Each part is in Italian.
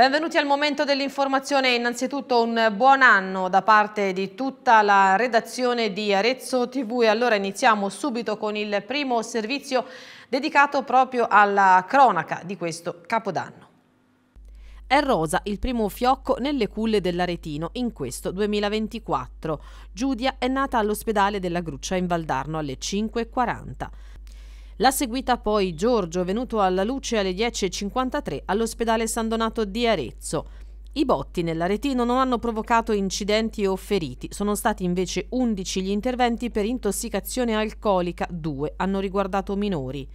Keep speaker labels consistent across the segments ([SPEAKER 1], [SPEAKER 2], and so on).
[SPEAKER 1] Benvenuti al momento dell'informazione. Innanzitutto un buon anno da parte di tutta la redazione di Arezzo TV. E allora iniziamo subito con il primo servizio dedicato proprio alla cronaca di questo Capodanno. È rosa il primo fiocco nelle culle dell'Aretino in questo 2024. Giudia è nata all'ospedale della Gruccia in Valdarno alle 5.40. L'ha seguita poi Giorgio, venuto alla luce alle 10.53 all'ospedale San Donato di Arezzo. I botti nell'aretino non hanno provocato incidenti o feriti, sono stati invece 11 gli interventi per intossicazione alcolica, due hanno riguardato minori.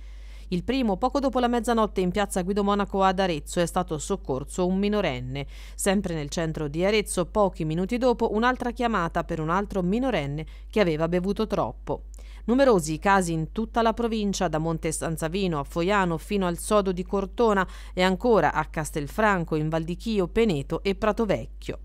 [SPEAKER 1] Il primo, poco dopo la mezzanotte in piazza Guido Monaco ad Arezzo, è stato soccorso un minorenne. Sempre nel centro di Arezzo, pochi minuti dopo, un'altra chiamata per un altro minorenne che aveva bevuto troppo. Numerosi i casi in tutta la provincia, da Monte Sanzavino a Foiano fino al sodo di Cortona e ancora a Castelfranco, in Val di Chio, Peneto e Pratovecchio.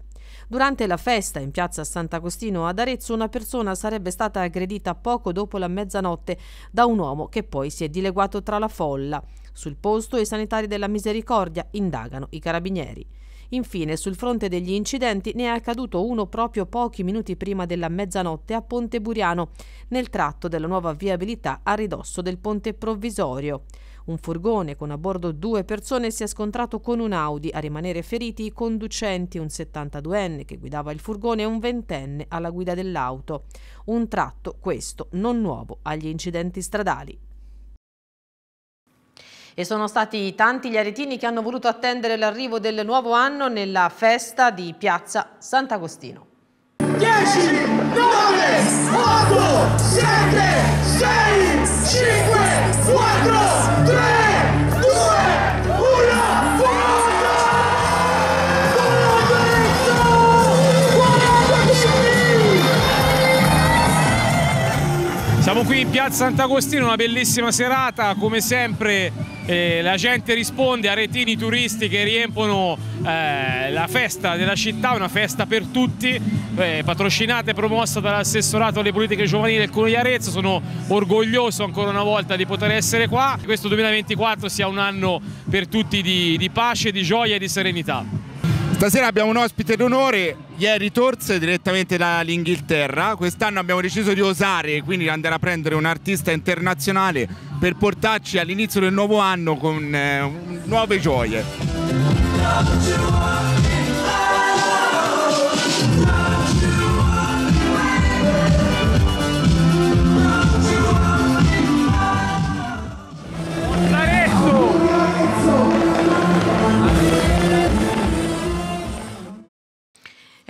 [SPEAKER 1] Durante la festa in piazza Sant'Agostino ad Arezzo una persona sarebbe stata aggredita poco dopo la mezzanotte da un uomo che poi si è dileguato tra la folla. Sul posto i sanitari della misericordia indagano i carabinieri. Infine, sul fronte degli incidenti ne è accaduto uno proprio pochi minuti prima della mezzanotte a Ponte Buriano, nel tratto della nuova viabilità a ridosso del ponte provvisorio. Un furgone con a bordo due persone si è scontrato con un Audi, a rimanere feriti i conducenti, un 72enne che guidava il furgone e un ventenne alla guida dell'auto. Un tratto, questo, non nuovo agli incidenti stradali e sono stati tanti gli aretini che hanno voluto attendere l'arrivo del nuovo anno nella festa di Piazza Sant'Agostino. 10, 9,
[SPEAKER 2] 8, 7, 6, 5, 4, 3 Siamo qui in piazza Sant'Agostino, una bellissima serata, come sempre eh, la gente risponde a retini turisti che riempono eh, la festa della città, una festa per tutti, eh, patrocinata e promossa dall'assessorato alle politiche giovanili del Comune di Arezzo, sono orgoglioso ancora una volta di poter essere qua, questo 2024 sia un anno per tutti di, di pace, di gioia e di serenità. Stasera
[SPEAKER 3] abbiamo un ospite d'onore, ieri Torz direttamente dall'Inghilterra, quest'anno abbiamo deciso di osare, quindi andare a prendere un artista internazionale per portarci all'inizio del nuovo
[SPEAKER 4] anno con eh, nuove gioie.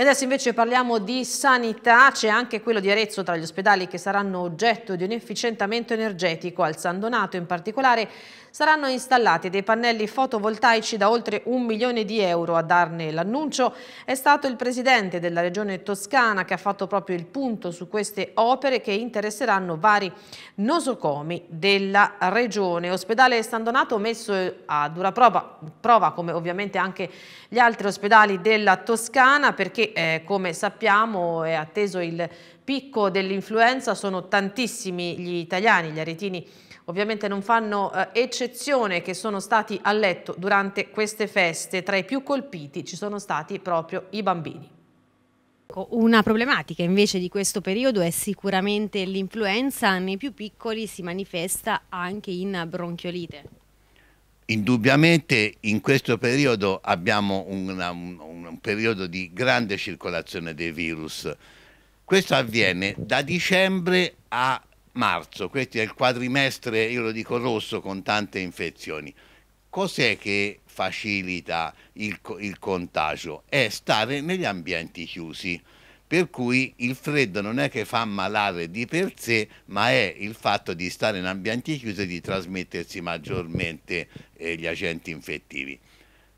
[SPEAKER 1] E adesso invece parliamo di sanità, c'è anche quello di Arezzo tra gli ospedali che saranno oggetto di un efficientamento energetico. Al San Donato in particolare saranno installati dei pannelli fotovoltaici da oltre un milione di euro. A darne l'annuncio è stato il presidente della regione toscana che ha fatto proprio il punto su queste opere che interesseranno vari nosocomi della regione. Ospedale San Donato messo a dura prova, prova come ovviamente anche gli altri ospedali della Toscana perché eh, come sappiamo è atteso il picco dell'influenza, sono tantissimi gli italiani, gli aretini ovviamente non fanno eh, eccezione che sono stati a letto durante queste feste, tra i più colpiti ci sono stati proprio i bambini. Una problematica invece di questo periodo è sicuramente l'influenza, nei più piccoli si manifesta anche in bronchiolite.
[SPEAKER 4] Indubbiamente in questo periodo abbiamo una, un, un, periodo di grande circolazione dei virus. Questo avviene da dicembre a marzo, questo è il quadrimestre, io lo dico rosso, con tante infezioni. Cos'è che facilita il, il contagio? È stare negli ambienti chiusi per cui il freddo non è che fa malare di per sé, ma è il fatto di stare in ambienti chiusi e di trasmettersi maggiormente eh, gli agenti infettivi.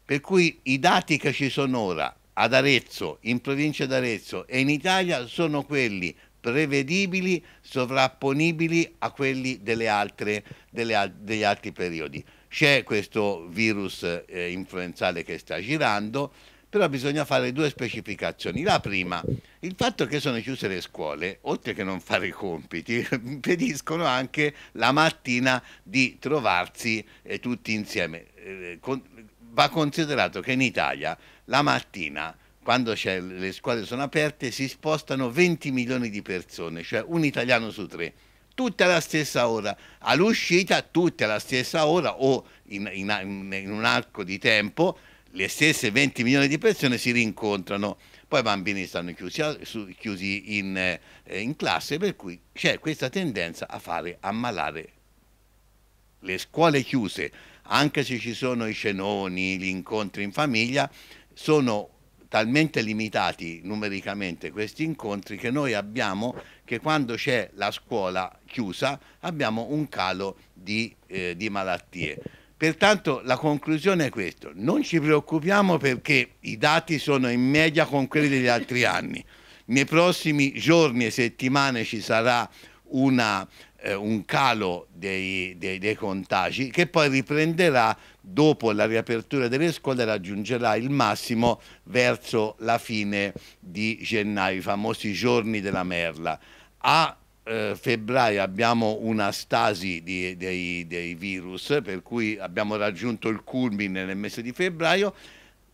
[SPEAKER 4] Per cui i dati che ci sono ora ad Arezzo, in provincia d'Arezzo e in Italia sono quelli prevedibili, sovrapponibili a quelli altre, delle, degli altri periodi. C'è questo virus eh, influenzale che sta girando, però bisogna fare due specificazioni. La prima, il fatto che sono chiuse le scuole, oltre che non fare i compiti, impediscono anche la mattina di trovarsi eh, tutti insieme. Eh, con, va considerato che in Italia la mattina quando le scuole sono aperte si spostano 20 milioni di persone, cioè un italiano su tre, tutte alla stessa ora, all'uscita tutte alla stessa ora o in, in, in un arco di tempo le stesse 20 milioni di persone si rincontrano, poi i bambini stanno chiusi, chiusi in, eh, in classe, per cui c'è questa tendenza a fare ammalare le scuole chiuse, anche se ci sono i cenoni, gli incontri in famiglia, sono talmente limitati numericamente questi incontri che noi abbiamo che quando c'è la scuola chiusa abbiamo un calo di, eh, di malattie. Pertanto la conclusione è questa, non ci preoccupiamo perché i dati sono in media con quelli degli altri anni. Nei prossimi giorni e settimane ci sarà una, eh, un calo dei, dei, dei, contagi che poi riprenderà dopo la riapertura delle scuole e raggiungerà il massimo verso la fine di gennaio, i famosi giorni della merla. A eh, febbraio abbiamo una stasi di, dei, dei virus, per cui abbiamo raggiunto il culmine nel mese di febbraio,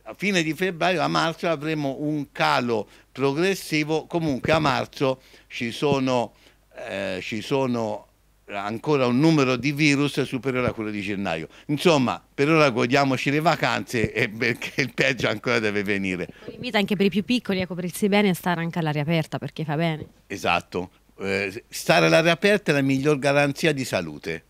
[SPEAKER 4] a fine di febbraio, a marzo avremo un calo progressivo, comunque a marzo ci sono, eh, ci sono, ancora un numero di virus superiore a quello di gennaio. Insomma, per ora godiamoci le vacanze e perché il peggio ancora deve venire.
[SPEAKER 1] Invita anche per i più piccoli a coprirsi ecco, bene e stare anche all'aria aperta perché fa bene.
[SPEAKER 4] Esatto. Eh, stare all'aria aperta è la miglior garanzia di salute.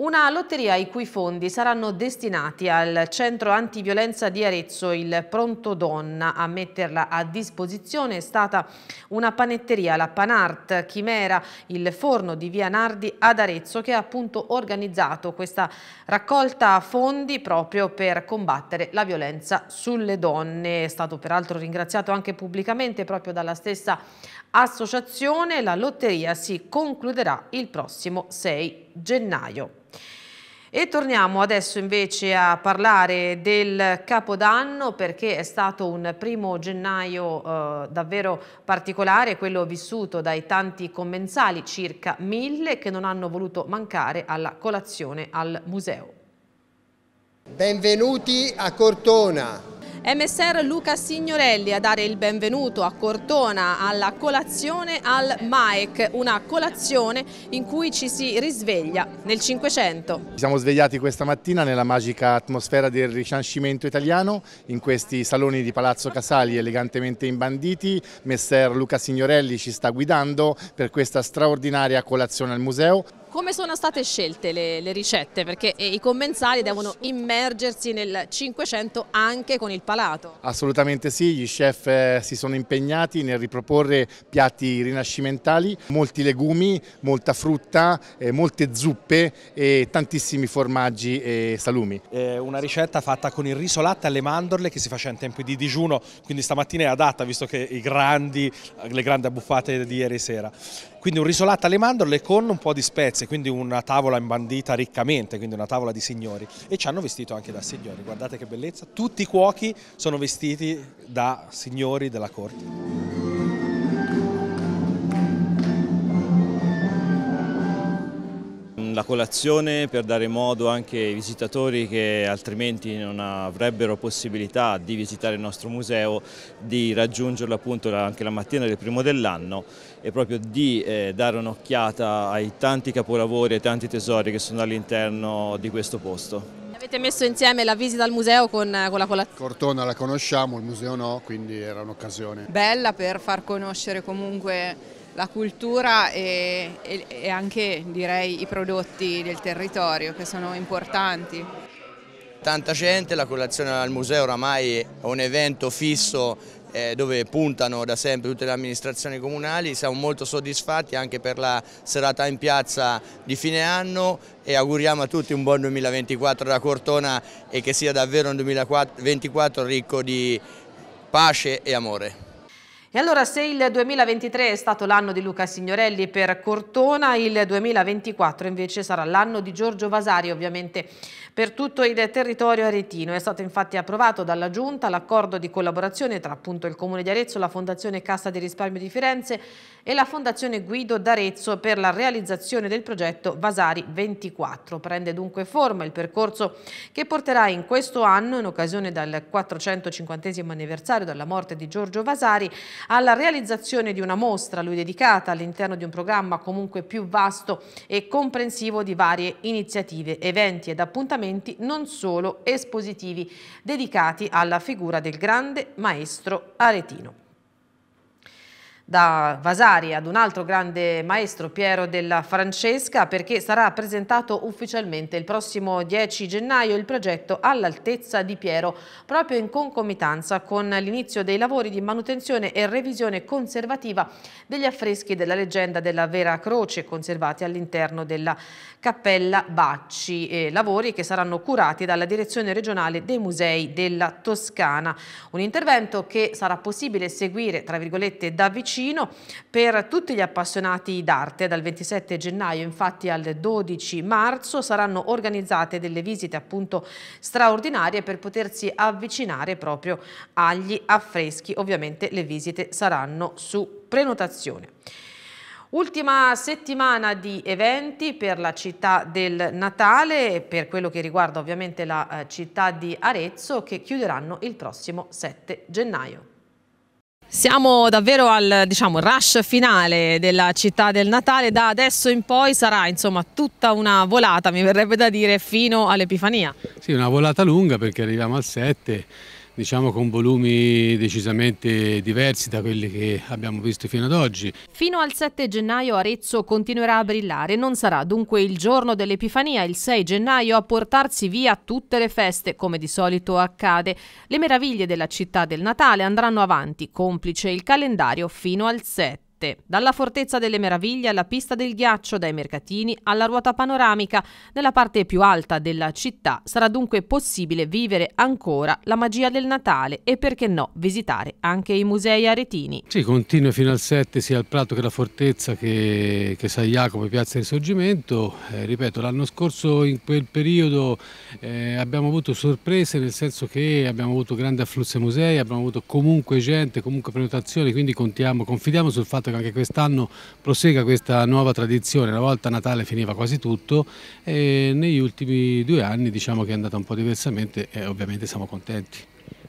[SPEAKER 1] Una lotteria i cui fondi saranno destinati al centro antiviolenza di Arezzo, il Pronto Donna. A metterla a disposizione è stata una panetteria, la Panart Chimera, il forno di via Nardi ad Arezzo, che ha appunto organizzato questa raccolta fondi proprio per combattere la violenza sulle donne. È stato peraltro ringraziato anche pubblicamente proprio dalla stessa associazione. La lotteria si concluderà il prossimo 6 gennaio. E torniamo adesso invece a parlare del Capodanno perché è stato un primo gennaio eh, davvero particolare, quello vissuto dai tanti commensali, circa mille, che non hanno voluto mancare alla colazione al museo. Benvenuti a Cortona, è Messer Luca Signorelli a dare il benvenuto a Cortona alla colazione al MAEC, una colazione in cui ci si risveglia nel Cinquecento.
[SPEAKER 3] siamo svegliati questa mattina nella magica atmosfera del Rinascimento italiano, in questi saloni di Palazzo Casali elegantemente imbanditi. Messer Luca Signorelli ci sta guidando per questa straordinaria colazione al museo.
[SPEAKER 1] Come sono state scelte le, le ricette? Perché eh, i commensali devono immergersi nel Cinquecento anche con il palato.
[SPEAKER 3] Assolutamente sì, gli chef eh, si sono impegnati nel riproporre piatti rinascimentali, molti legumi, molta frutta, eh, molte zuppe e tantissimi formaggi e salumi. È una ricetta fatta con il riso latte alle mandorle che si faceva in tempi di digiuno, quindi stamattina è adatta visto che grandi, le grandi abbuffate di ieri sera. Quindi un risolato alle mandorle con un po' di spezie, quindi una tavola imbandita riccamente, quindi una tavola di signori. E ci hanno vestito anche da signori, guardate che bellezza. Tutti i cuochi sono vestiti da signori della corte. la colazione per dare modo anche ai visitatori che altrimenti non avrebbero possibilità di visitare il nostro museo di raggiungerlo appunto anche la mattina del primo dell'anno e proprio di eh, dare un'occhiata ai tanti capolavori e tanti tesori che sono all'interno di questo posto.
[SPEAKER 1] Avete messo insieme la visita al museo con, con la colazione?
[SPEAKER 3] Cortona la conosciamo, il museo no, quindi era un'occasione.
[SPEAKER 1] Bella per far conoscere comunque la cultura e, e, e anche direi i prodotti del territorio che sono importanti.
[SPEAKER 3] Tanta gente, la colazione al museo oramai è un evento fisso eh, dove puntano da sempre tutte le amministrazioni comunali, siamo molto soddisfatti anche per la serata in piazza di fine anno e auguriamo a tutti un buon 2024 da Cortona e che sia davvero un 2024 ricco di pace e amore.
[SPEAKER 1] E allora se il 2023 è stato l'anno di Luca Signorelli per Cortona, il 2024 invece sarà l'anno di Giorgio Vasari ovviamente per tutto il territorio aretino. È stato infatti approvato dalla Giunta l'accordo di collaborazione tra appunto il Comune di Arezzo, la Fondazione Cassa di Risparmio di Firenze e la Fondazione Guido d'Arezzo per la realizzazione del progetto Vasari 24. Prende dunque forma il percorso che porterà in questo anno, in occasione del 450 anniversario della morte di Giorgio Vasari, alla realizzazione di una mostra a lui dedicata all'interno di un programma comunque più vasto e comprensivo di varie iniziative, eventi ed appuntamenti non solo espositivi dedicati alla figura del grande maestro aretino da Vasari ad un altro grande maestro, Piero della Francesca, perché sarà presentato ufficialmente il prossimo 10 gennaio il progetto All'altezza di Piero, proprio in concomitanza con l'inizio dei lavori di manutenzione e revisione conservativa degli affreschi della leggenda della Vera Croce, conservati all'interno della Cappella Bacci, eh, lavori che saranno curati dalla Direzione Regionale dei Musei della Toscana. Un intervento che sarà possibile seguire, tra virgolette, da vicino Cascino per tutti gli appassionati d'arte. Dal 27 gennaio infatti al 12 marzo saranno organizzate delle visite appunto straordinarie per potersi avvicinare proprio agli affreschi. Ovviamente le visite saranno su prenotazione. Ultima settimana di eventi per la città del Natale, e per quello che riguarda ovviamente la eh, città di Arezzo, che chiuderanno il prossimo 7 gennaio. Siamo davvero al diciamo, rush finale della città del Natale, da adesso in poi sarà insomma, tutta una volata, mi verrebbe da dire, fino all'Epifania.
[SPEAKER 2] Sì, una volata lunga perché arriviamo al 7 diciamo con volumi decisamente diversi da quelli che abbiamo visto fino ad oggi.
[SPEAKER 1] Fino al 7 gennaio Arezzo continuerà a brillare, non sarà dunque il giorno dell'Epifania, il 6 gennaio, a portarsi via tutte le feste, come di solito accade. Le meraviglie della città del Natale andranno avanti, complice il calendario, fino al 7. 7. Dalla Fortezza delle Meraviglie alla Pista del Ghiaccio, dai mercatini alla ruota panoramica, nella parte più alta della città sarà dunque possibile vivere ancora la magia del Natale e perché no visitare anche i musei aretini.
[SPEAKER 2] Sì, continua fino al 7 sia al Prato che alla Fortezza che, che San Jacopo e Piazza Risorgimento. Eh, ripeto, l'anno scorso in quel periodo eh, abbiamo avuto sorprese nel senso che abbiamo avuto grande afflusso ai musei, abbiamo avuto comunque gente, comunque prenotazioni, quindi contiamo, confidiamo sul fatto che anche quest'anno prosegua questa nuova tradizione. Una volta Natale finiva quasi tutto e negli ultimi due anni diciamo che è andata un po' diversamente e ovviamente siamo contenti.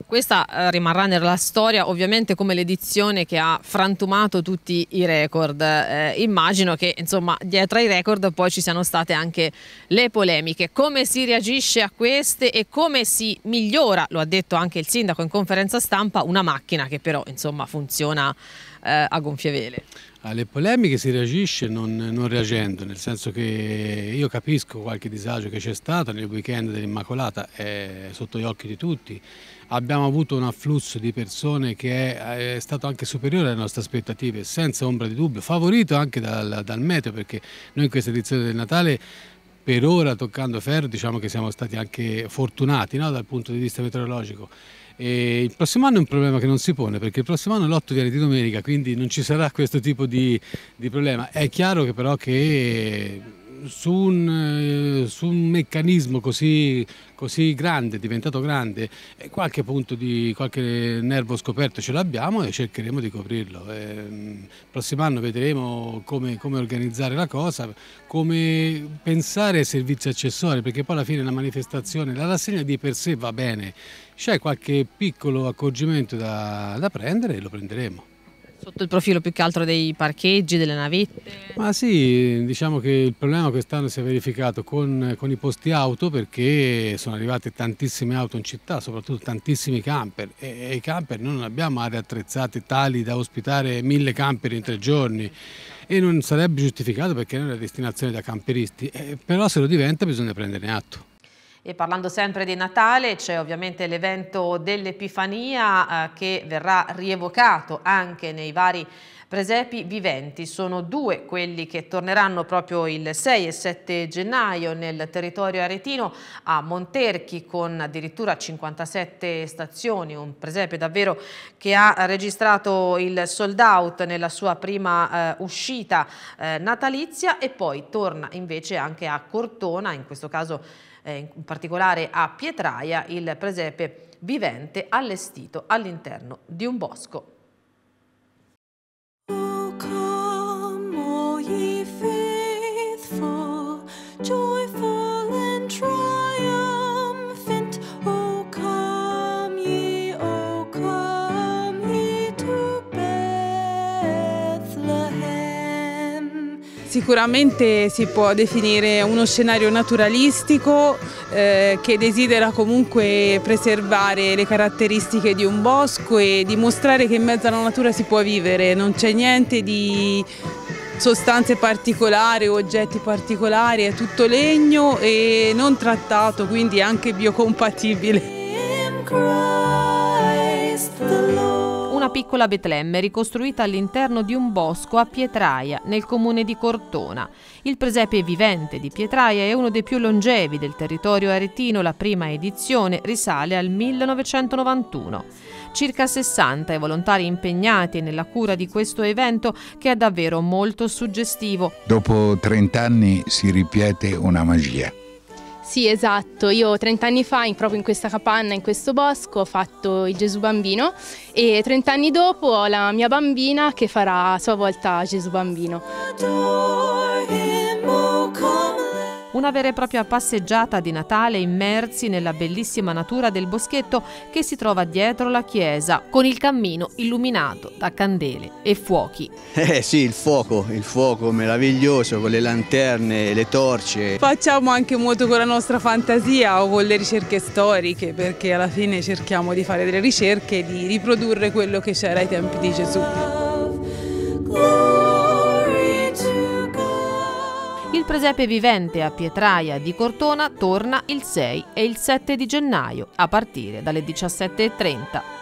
[SPEAKER 1] Questa eh, rimarrà nella storia ovviamente come l'edizione che ha frantumato tutti i record. Eh, immagino che insomma, dietro ai record poi ci siano state anche le polemiche. Come si reagisce a queste e come si migliora, lo ha detto anche il sindaco in conferenza stampa, una macchina che però insomma, funziona eh, a gonfie vele.
[SPEAKER 2] Alle polemiche si reagisce non, non, reagendo, nel senso che io capisco qualche disagio che c'è stato nel weekend dell'Immacolata, è sotto gli occhi di tutti. Abbiamo avuto un afflusso di persone che è, è stato anche superiore alle nostre aspettative, senza ombra di dubbio, favorito anche dal, dal meteo, perché noi in questa edizione del Natale per ora toccando ferro diciamo che siamo stati anche fortunati no? dal punto di vista meteorologico e il prossimo anno è un problema che non si pone perché il prossimo anno l'otto viene di domenica, quindi non ci sarà questo tipo di, di problema. È chiaro che però che su un, eh, su un meccanismo così, così, grande, diventato grande, eh, qualche punto di qualche nervo scoperto ce l'abbiamo e cercheremo di coprirlo. Il eh, prossimo anno vedremo come, come, organizzare la cosa, come pensare ai servizi accessori, perché poi alla fine la manifestazione, la rassegna di per sé va bene. C'è qualche piccolo accorgimento da, da prendere e lo prenderemo.
[SPEAKER 1] Sotto il profilo più che altro dei parcheggi, delle navette?
[SPEAKER 2] Ma sì, diciamo che il problema quest'anno si è verificato con, con, i posti auto perché sono arrivate tantissime auto in città, soprattutto tantissimi camper e, e i camper noi non abbiamo aree attrezzate tali da ospitare mille camper in tre giorni e non sarebbe giustificato perché non è una destinazione da camperisti, eh, però se lo diventa bisogna prenderne atto.
[SPEAKER 1] E parlando sempre di Natale c'è ovviamente l'evento dell'Epifania eh, che verrà rievocato anche nei vari presepi viventi. Sono due quelli che torneranno proprio il 6 e 7 gennaio nel territorio aretino a Monterchi con addirittura 57 stazioni, un presepe davvero che ha registrato il sold out nella sua prima eh, uscita eh, natalizia e poi torna invece anche a Cortona, in questo caso eh, in particolare a Pietraia, il presepe vivente allestito all'interno di un bosco. Sicuramente si può definire uno scenario naturalistico eh, che desidera comunque preservare le caratteristiche di un bosco e dimostrare che in mezzo alla natura si può vivere, non c'è niente di sostanze particolari, oggetti particolari, è tutto legno e non trattato, quindi anche biocompatibile piccola Betlemme ricostruita all'interno di un bosco a Pietraia, nel comune di Cortona. Il presepe vivente di Pietraia è uno dei più longevi del territorio aretino, la prima edizione risale al 1991. Circa 60 i volontari impegnati nella cura di questo evento che è davvero molto suggestivo.
[SPEAKER 4] Dopo 30 anni si ripete una magia.
[SPEAKER 1] Sì, esatto. Io 30 anni fa, in, proprio in questa capanna, in questo bosco, ho fatto il Gesù Bambino e 30 anni dopo ho la mia bambina che farà a sua volta Gesù Bambino. Adore him, oh, come una vera e propria passeggiata di Natale immersi nella bellissima natura del boschetto che si trova dietro la chiesa, con il cammino illuminato da candele e fuochi.
[SPEAKER 4] Eh sì, il fuoco, il fuoco meraviglioso con le lanterne, le torce.
[SPEAKER 1] Facciamo anche molto con la nostra fantasia o con le ricerche storiche, perché alla fine cerchiamo di fare delle ricerche e di riprodurre quello che c'era ai tempi di Gesù. Presepe Vivente a Pietraia di Cortona torna il 6 e il 7 di gennaio a partire dalle 17.30.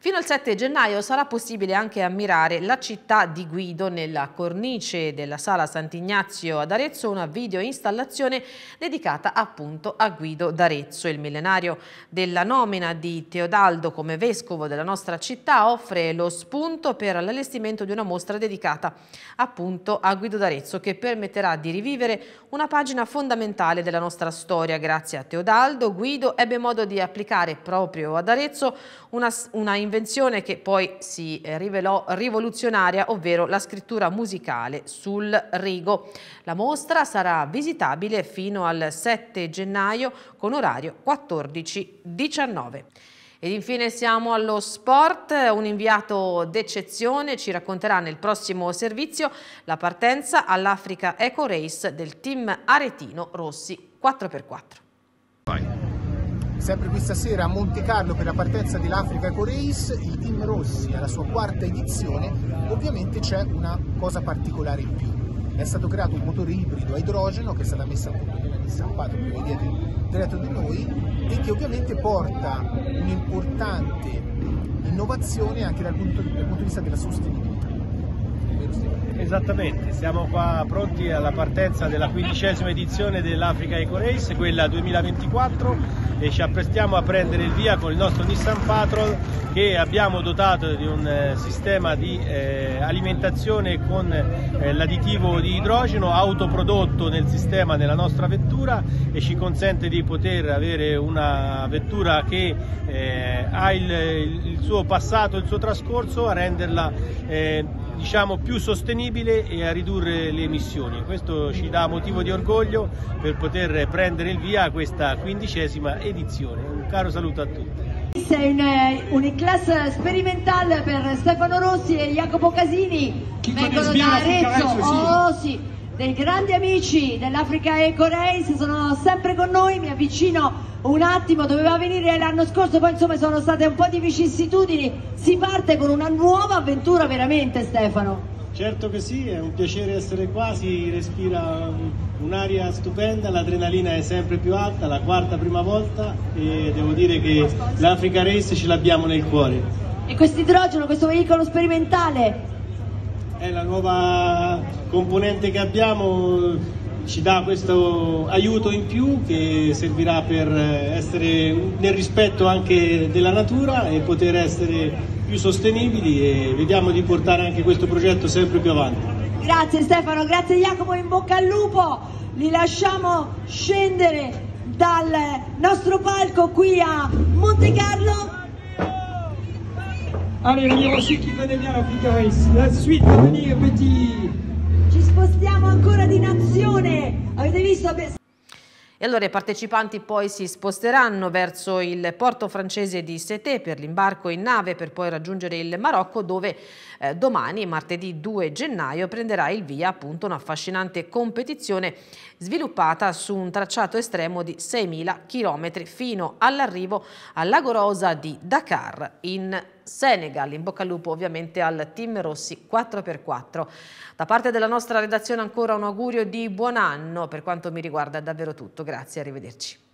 [SPEAKER 1] Fino al 7 gennaio sarà possibile anche ammirare la città di Guido nella cornice della Sala Sant'Ignazio ad Arezzo, una video installazione dedicata appunto a Guido d'Arezzo. Il millenario della nomina di Teodaldo come vescovo della nostra città offre lo spunto per l'allestimento di una mostra dedicata appunto a Guido d'Arezzo che permetterà di rivivere una pagina fondamentale della nostra storia. Grazie a Teodaldo, Guido ebbe modo di applicare proprio ad Arezzo una, una un'invenzione che poi si eh, rivelò rivoluzionaria, ovvero la scrittura musicale sul rigo. La mostra sarà visitabile fino al 7 gennaio con orario 14.19. Ed infine siamo allo sport, un inviato d'eccezione ci racconterà nel prossimo servizio la partenza all'Africa Eco Race del team aretino Rossi 4x4. Bye.
[SPEAKER 3] Sempre questa sera a Monte Carlo per la partenza dell'Africa Coreis, il team rossi alla sua quarta edizione, ovviamente c'è una cosa particolare in più. È stato creato un motore ibrido a idrogeno che è stata messa a punto di una stampata che vedete diretto di noi e che ovviamente porta un'importante innovazione anche dal punto, dal punto di vista della
[SPEAKER 2] sostenibilità.
[SPEAKER 3] Esattamente, siamo qua pronti alla partenza della quindicesima edizione dell'Africa Eco Race, quella 2024 e ci apprestiamo a prendere il via con il nostro Nissan Patrol che abbiamo dotato di un eh, sistema di eh, alimentazione con eh, l'additivo di idrogeno autoprodotto nel sistema della nostra vettura e ci consente di poter avere una vettura che eh, ha il, il, suo passato, il suo trascorso, a renderla eh, diciamo, più sostenibile e a ridurre le emissioni. Questo ci dà motivo di orgoglio per poter prendere il via a questa quindicesima edizione. Un caro saluto a tutti. È un, un class sperimentale per Stefano
[SPEAKER 1] Rossi e Jacopo Casini, Chico vengono da Arezzo, oh, sì, dei grandi amici dell'Africa Eco Race, sono sempre con noi, mi avvicino un attimo, doveva venire l'anno scorso, poi insomma sono state un po' di vicissitudini, si parte con una nuova
[SPEAKER 3] avventura veramente Stefano. Certo che sì, è un piacere essere qua, si respira un'aria stupenda, l'adrenalina è sempre più alta, la quarta prima volta e devo dire che l'Africa Race ce l'abbiamo nel cuore. E questo idrogeno, questo veicolo
[SPEAKER 4] sperimentale?
[SPEAKER 3] È la nuova componente che abbiamo, ci dà questo aiuto in più che servirà per eh, essere nel rispetto anche della natura e poter essere più sostenibili e vediamo di portare anche questo progetto sempre più avanti.
[SPEAKER 4] Grazie Stefano, grazie Jacopo, in bocca al
[SPEAKER 3] lupo, li lasciamo scendere dal nostro palco qui a Monte Carlo. Allez, on ira aussi qui connaît bien
[SPEAKER 2] La suite à venir, petit
[SPEAKER 3] spostiamo ancora di
[SPEAKER 2] nazione.
[SPEAKER 1] Avete visto? E allora i partecipanti poi si sposteranno verso il porto francese di Seté per l'imbarco in nave per poi raggiungere il Marocco dove eh, domani, martedì 2 gennaio, prenderà il via appunto un'affascinante competizione sviluppata su un tracciato estremo di 6.000 km fino all'arrivo alla Gorosa di Dakar in Senegal. In bocca al lupo ovviamente al team Rossi 4x4. Da parte della nostra redazione ancora un augurio di buon anno. Per quanto mi riguarda è davvero tutto. Grazie, arrivederci.